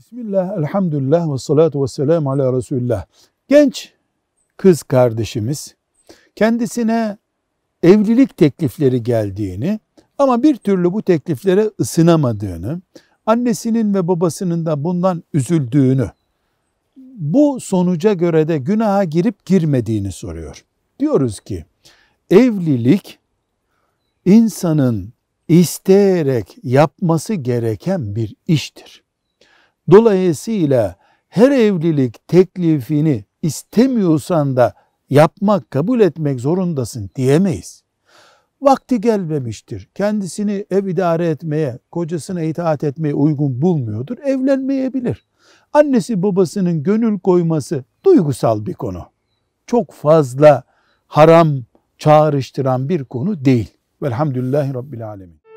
Bismillah, elhamdülillah ve salatu ve selamu ala Resulullah. Genç kız kardeşimiz kendisine evlilik teklifleri geldiğini ama bir türlü bu tekliflere ısınamadığını, annesinin ve babasının da bundan üzüldüğünü, bu sonuca göre de günaha girip girmediğini soruyor. Diyoruz ki evlilik insanın isteyerek yapması gereken bir iştir. Dolayısıyla her evlilik teklifini istemiyorsan da yapmak, kabul etmek zorundasın diyemeyiz. Vakti gelmemiştir. Kendisini ev idare etmeye, kocasına itaat etmeye uygun bulmuyordur. Evlenmeyebilir. Annesi babasının gönül koyması duygusal bir konu. Çok fazla haram çağrıştıran bir konu değil. Velhamdülillahi Rabbil Alemin.